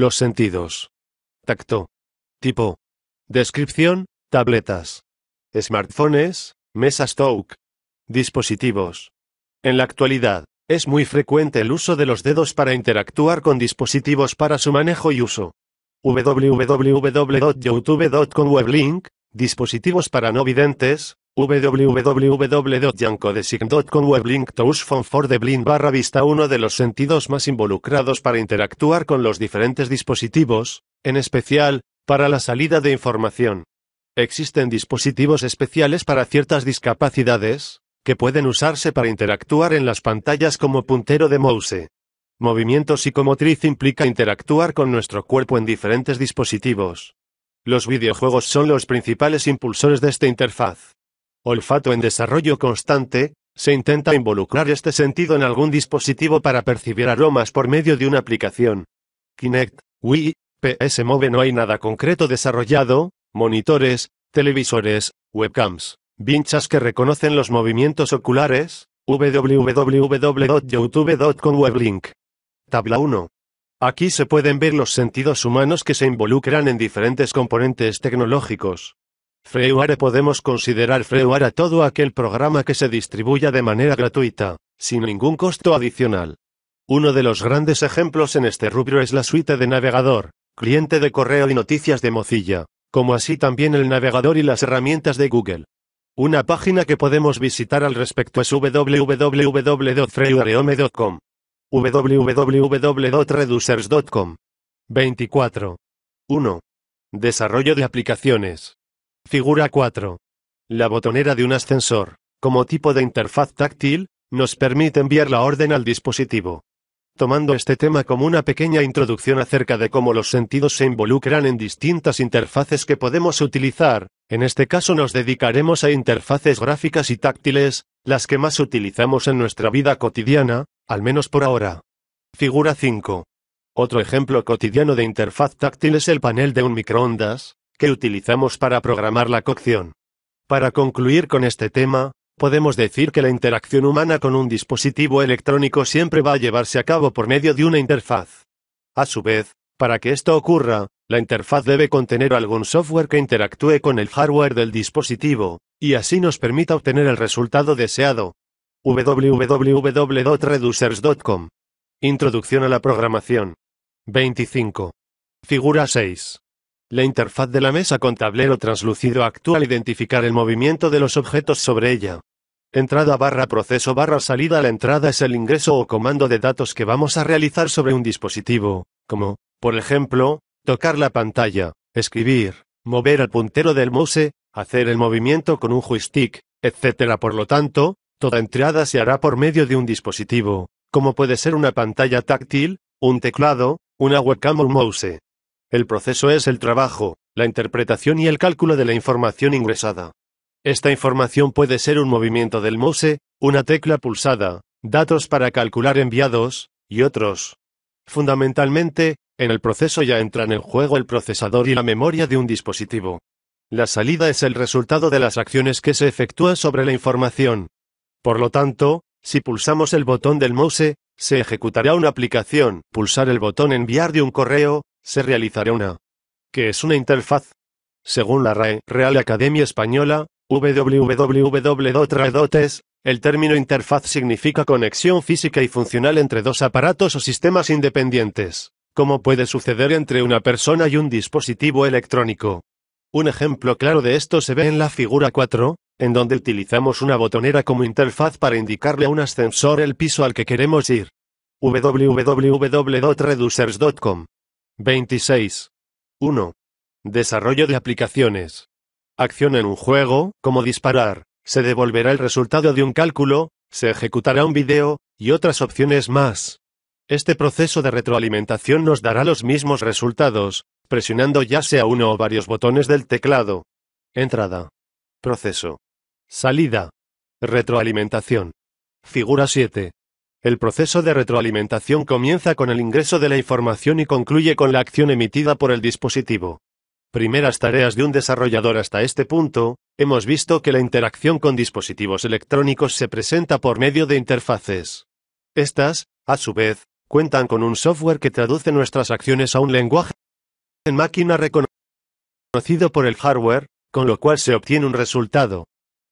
Los sentidos. Tacto. Tipo. Descripción, tabletas. Smartphones, mesas talk. Dispositivos. En la actualidad, es muy frecuente el uso de los dedos para interactuar con dispositivos para su manejo y uso. www.youtube.com weblink, dispositivos para no videntes, www.yankodesign.com Weblink to for the blind barra vista uno de los sentidos más involucrados para interactuar con los diferentes dispositivos, en especial, para la salida de información. Existen dispositivos especiales para ciertas discapacidades, que pueden usarse para interactuar en las pantallas como puntero de mouse. Movimiento psicomotriz implica interactuar con nuestro cuerpo en diferentes dispositivos. Los videojuegos son los principales impulsores de esta interfaz olfato en desarrollo constante, se intenta involucrar este sentido en algún dispositivo para percibir aromas por medio de una aplicación. Kinect, Wii, PS Move no hay nada concreto desarrollado, monitores, televisores, webcams, vinchas que reconocen los movimientos oculares, www.youtube.com weblink. Tabla 1. Aquí se pueden ver los sentidos humanos que se involucran en diferentes componentes tecnológicos. Freeware podemos considerar freeware a todo aquel programa que se distribuya de manera gratuita, sin ningún costo adicional. Uno de los grandes ejemplos en este rubro es la suite de navegador, cliente de correo y noticias de Mozilla, como así también el navegador y las herramientas de Google. Una página que podemos visitar al respecto es www.freuareome.com. www.reducers.com. 24. 1. Desarrollo de aplicaciones. Figura 4. La botonera de un ascensor, como tipo de interfaz táctil, nos permite enviar la orden al dispositivo. Tomando este tema como una pequeña introducción acerca de cómo los sentidos se involucran en distintas interfaces que podemos utilizar, en este caso nos dedicaremos a interfaces gráficas y táctiles, las que más utilizamos en nuestra vida cotidiana, al menos por ahora. Figura 5. Otro ejemplo cotidiano de interfaz táctil es el panel de un microondas, que utilizamos para programar la cocción. Para concluir con este tema, podemos decir que la interacción humana con un dispositivo electrónico siempre va a llevarse a cabo por medio de una interfaz. A su vez, para que esto ocurra, la interfaz debe contener algún software que interactúe con el hardware del dispositivo, y así nos permita obtener el resultado deseado. www.reducers.com Introducción a la programación. 25. Figura 6. La interfaz de la mesa con tablero translúcido actúa al identificar el movimiento de los objetos sobre ella. Entrada barra proceso barra salida La entrada es el ingreso o comando de datos que vamos a realizar sobre un dispositivo, como, por ejemplo, tocar la pantalla, escribir, mover el puntero del mouse, hacer el movimiento con un joystick, etc. Por lo tanto, toda entrada se hará por medio de un dispositivo, como puede ser una pantalla táctil, un teclado, una webcam o un mouse. El proceso es el trabajo, la interpretación y el cálculo de la información ingresada. Esta información puede ser un movimiento del mouse, una tecla pulsada, datos para calcular enviados, y otros. Fundamentalmente, en el proceso ya entran en juego el procesador y la memoria de un dispositivo. La salida es el resultado de las acciones que se efectúan sobre la información. Por lo tanto, si pulsamos el botón del mouse, se ejecutará una aplicación, pulsar el botón enviar de un correo, se realizará una, que es una interfaz. Según la RAE, Real Academia Española, www.redotes, el término interfaz significa conexión física y funcional entre dos aparatos o sistemas independientes, como puede suceder entre una persona y un dispositivo electrónico. Un ejemplo claro de esto se ve en la figura 4, en donde utilizamos una botonera como interfaz para indicarle a un ascensor el piso al que queremos ir. www.reducers.com. 26. 1. Desarrollo de aplicaciones. Acción en un juego, como disparar, se devolverá el resultado de un cálculo, se ejecutará un video, y otras opciones más. Este proceso de retroalimentación nos dará los mismos resultados, presionando ya sea uno o varios botones del teclado. Entrada. Proceso. Salida. Retroalimentación. Figura 7. El proceso de retroalimentación comienza con el ingreso de la información y concluye con la acción emitida por el dispositivo. Primeras tareas de un desarrollador hasta este punto, hemos visto que la interacción con dispositivos electrónicos se presenta por medio de interfaces. Estas, a su vez, cuentan con un software que traduce nuestras acciones a un lenguaje en máquina reconocido por el hardware, con lo cual se obtiene un resultado.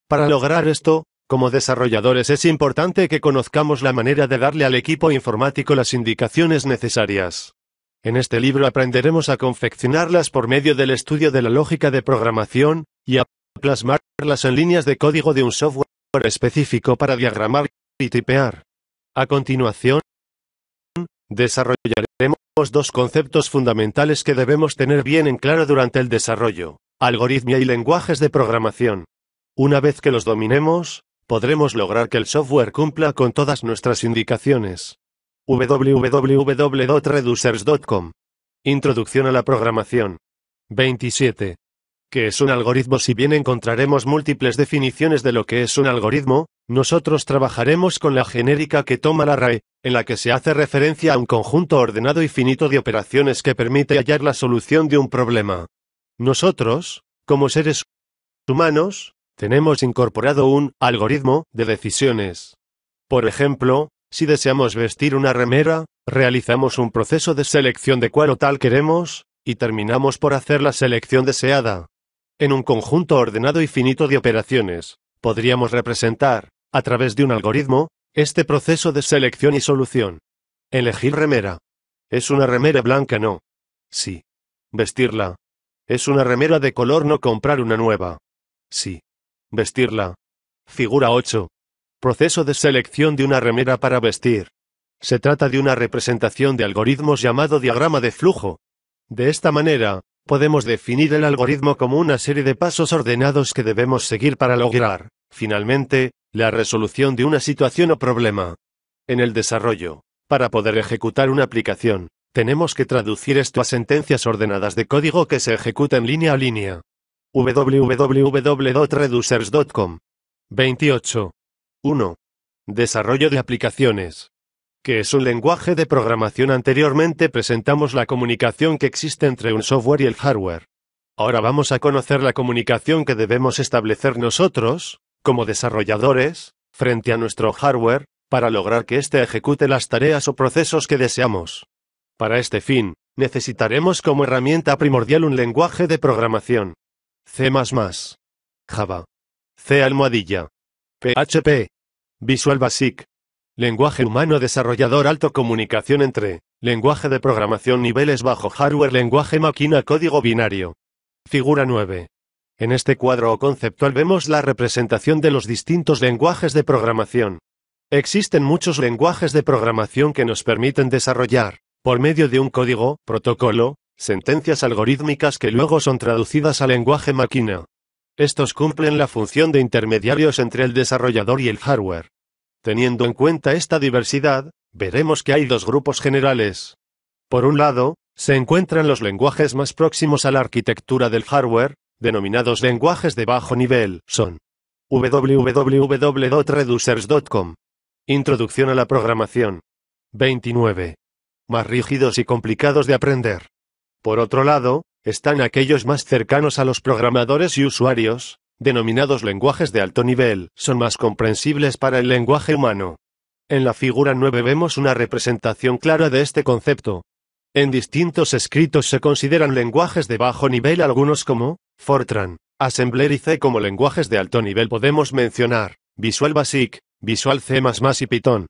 Para lograr esto, como desarrolladores es importante que conozcamos la manera de darle al equipo informático las indicaciones necesarias. En este libro aprenderemos a confeccionarlas por medio del estudio de la lógica de programación, y a plasmarlas en líneas de código de un software específico para diagramar y tipear. A continuación, desarrollaremos dos conceptos fundamentales que debemos tener bien en claro durante el desarrollo, algoritmia y lenguajes de programación. Una vez que los dominemos, podremos lograr que el software cumpla con todas nuestras indicaciones. www.reducers.com Introducción a la programación. 27. ¿Qué es un algoritmo? Si bien encontraremos múltiples definiciones de lo que es un algoritmo, nosotros trabajaremos con la genérica que toma la RAE, en la que se hace referencia a un conjunto ordenado y finito de operaciones que permite hallar la solución de un problema. Nosotros, como seres humanos, tenemos incorporado un algoritmo de decisiones. Por ejemplo, si deseamos vestir una remera, realizamos un proceso de selección de cuál o tal queremos, y terminamos por hacer la selección deseada. En un conjunto ordenado y finito de operaciones, podríamos representar, a través de un algoritmo, este proceso de selección y solución. Elegir remera. ¿Es una remera blanca? No. Sí. Vestirla. ¿Es una remera de color? No comprar una nueva. Sí. Vestirla. Figura 8. Proceso de selección de una remera para vestir. Se trata de una representación de algoritmos llamado diagrama de flujo. De esta manera, podemos definir el algoritmo como una serie de pasos ordenados que debemos seguir para lograr, finalmente, la resolución de una situación o problema. En el desarrollo, para poder ejecutar una aplicación, tenemos que traducir esto a sentencias ordenadas de código que se ejecutan línea a línea, www.reducers.com. 28. 1. Desarrollo de aplicaciones. Que es un lenguaje de programación. Anteriormente presentamos la comunicación que existe entre un software y el hardware. Ahora vamos a conocer la comunicación que debemos establecer nosotros, como desarrolladores, frente a nuestro hardware, para lograr que éste ejecute las tareas o procesos que deseamos. Para este fin, necesitaremos como herramienta primordial un lenguaje de programación. C++, Java, C almohadilla, PHP, Visual Basic, lenguaje humano desarrollador alto comunicación entre, lenguaje de programación niveles bajo hardware lenguaje máquina código binario. Figura 9. En este cuadro o conceptual vemos la representación de los distintos lenguajes de programación. Existen muchos lenguajes de programación que nos permiten desarrollar, por medio de un código, protocolo, sentencias algorítmicas que luego son traducidas al lenguaje máquina. Estos cumplen la función de intermediarios entre el desarrollador y el hardware. Teniendo en cuenta esta diversidad, veremos que hay dos grupos generales. Por un lado, se encuentran los lenguajes más próximos a la arquitectura del hardware, denominados lenguajes de bajo nivel, son www.reducers.com. Introducción a la programación. 29. Más rígidos y complicados de aprender. Por otro lado, están aquellos más cercanos a los programadores y usuarios, denominados lenguajes de alto nivel, son más comprensibles para el lenguaje humano. En la figura 9 vemos una representación clara de este concepto. En distintos escritos se consideran lenguajes de bajo nivel algunos como Fortran, Assembler y C como lenguajes de alto nivel podemos mencionar Visual Basic, Visual C++ y Python.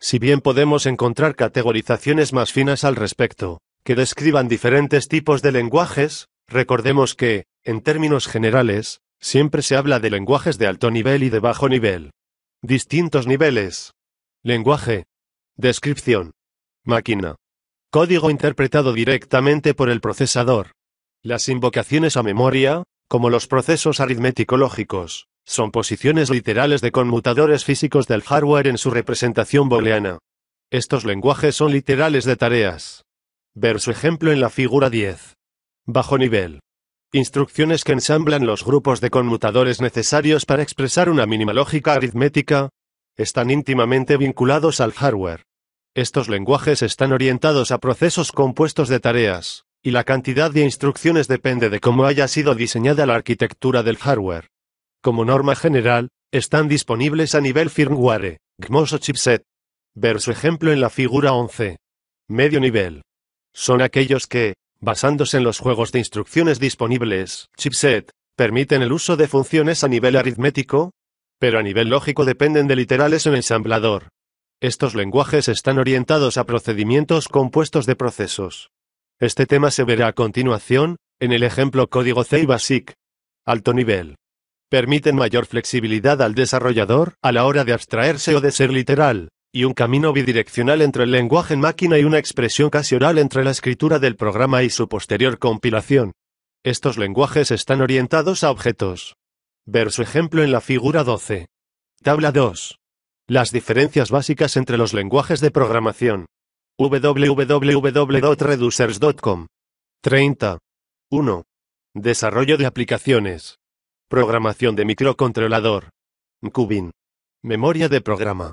Si bien podemos encontrar categorizaciones más finas al respecto, que describan diferentes tipos de lenguajes, recordemos que, en términos generales, siempre se habla de lenguajes de alto nivel y de bajo nivel. Distintos niveles. Lenguaje. Descripción. Máquina. Código interpretado directamente por el procesador. Las invocaciones a memoria, como los procesos aritmético-lógicos, son posiciones literales de conmutadores físicos del hardware en su representación booleana. Estos lenguajes son literales de tareas. Ver su ejemplo en la figura 10. Bajo nivel. Instrucciones que ensamblan los grupos de conmutadores necesarios para expresar una mínima lógica aritmética, están íntimamente vinculados al hardware. Estos lenguajes están orientados a procesos compuestos de tareas, y la cantidad de instrucciones depende de cómo haya sido diseñada la arquitectura del hardware. Como norma general, están disponibles a nivel firmware, GMOS o chipset. Ver su ejemplo en la figura 11. Medio nivel son aquellos que, basándose en los juegos de instrucciones disponibles, chipset, permiten el uso de funciones a nivel aritmético, pero a nivel lógico dependen de literales en ensamblador. Estos lenguajes están orientados a procedimientos compuestos de procesos. Este tema se verá a continuación, en el ejemplo código C y BASIC. Alto nivel. Permiten mayor flexibilidad al desarrollador a la hora de abstraerse o de ser literal, y un camino bidireccional entre el lenguaje en máquina y una expresión casi oral entre la escritura del programa y su posterior compilación. Estos lenguajes están orientados a objetos. Ver su ejemplo en la figura 12. Tabla 2. Las diferencias básicas entre los lenguajes de programación. www.reducers.com 30. 1. Desarrollo de aplicaciones. Programación de microcontrolador. Cubin. Memoria de programa.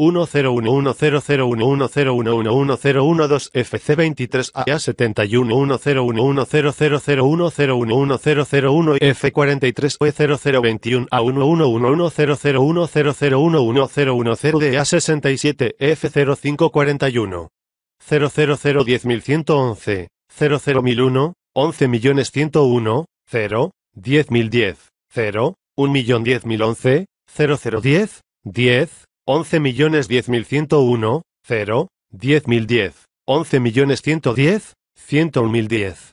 2 fc 23 a 71 f 43 e 0021 a f 001011 0001 11101 0 10010 0 0010 10 11 millones 0, 10.010, mil 101.010. millones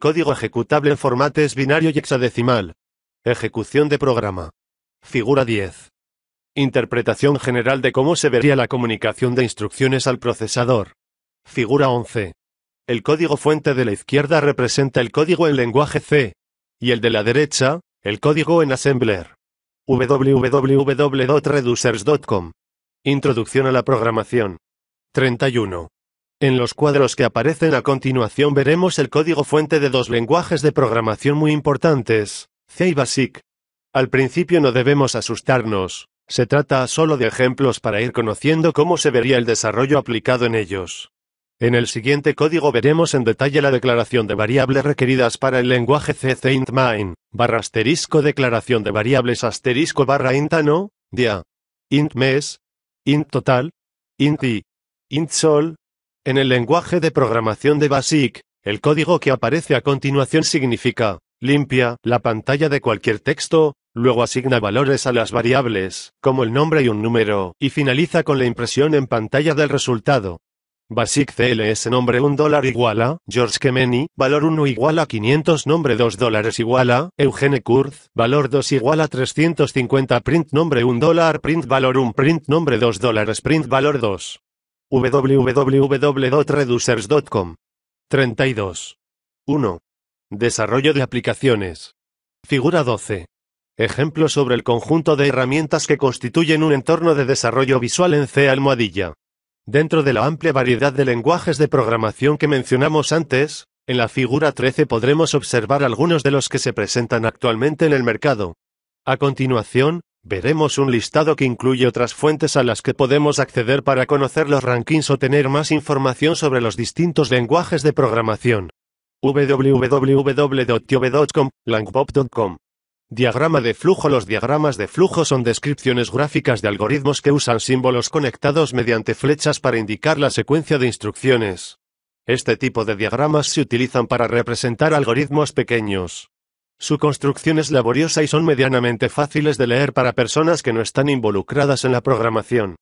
Código ejecutable en formatos binario y hexadecimal. Ejecución de programa. Figura 10. Interpretación general de cómo se vería la comunicación de instrucciones al procesador. Figura 11. El código fuente de la izquierda representa el código en lenguaje C, y el de la derecha, el código en Assembler www.reducers.com. Introducción a la programación. 31. En los cuadros que aparecen a continuación veremos el código fuente de dos lenguajes de programación muy importantes, C y BASIC. Al principio no debemos asustarnos, se trata solo de ejemplos para ir conociendo cómo se vería el desarrollo aplicado en ellos. En el siguiente código veremos en detalle la declaración de variables requeridas para el lenguaje C int Main, barra asterisco declaración de variables asterisco barra intano, dia, int mes, int total, int i, int sol. En el lenguaje de programación de BASIC, el código que aparece a continuación significa, limpia, la pantalla de cualquier texto, luego asigna valores a las variables, como el nombre y un número, y finaliza con la impresión en pantalla del resultado. Basic CLS nombre 1 dólar igual a George Kemeny, valor 1 igual a 500 nombre 2 dólares igual a Eugene Kurz, valor 2 igual a 350 print nombre 1 dólar print valor 1 print nombre 2 dólares print valor 2 www.reducers.com 32. 1. Desarrollo de aplicaciones. Figura 12. Ejemplo sobre el conjunto de herramientas que constituyen un entorno de desarrollo visual en C almohadilla. Dentro de la amplia variedad de lenguajes de programación que mencionamos antes, en la figura 13 podremos observar algunos de los que se presentan actualmente en el mercado. A continuación, veremos un listado que incluye otras fuentes a las que podemos acceder para conocer los rankings o tener más información sobre los distintos lenguajes de programación. wwwtiobecom Diagrama de flujo Los diagramas de flujo son descripciones gráficas de algoritmos que usan símbolos conectados mediante flechas para indicar la secuencia de instrucciones. Este tipo de diagramas se utilizan para representar algoritmos pequeños. Su construcción es laboriosa y son medianamente fáciles de leer para personas que no están involucradas en la programación.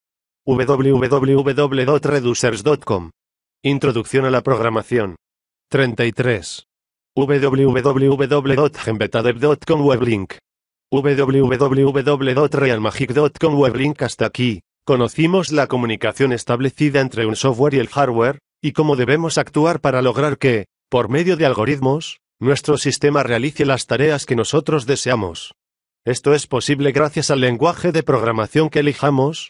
www.reducers.com Introducción a la programación. 33 www.genbetadev.com weblink. www.realmagic.com weblink hasta aquí. Conocimos la comunicación establecida entre un software y el hardware, y cómo debemos actuar para lograr que, por medio de algoritmos, nuestro sistema realice las tareas que nosotros deseamos. Esto es posible gracias al lenguaje de programación que elijamos,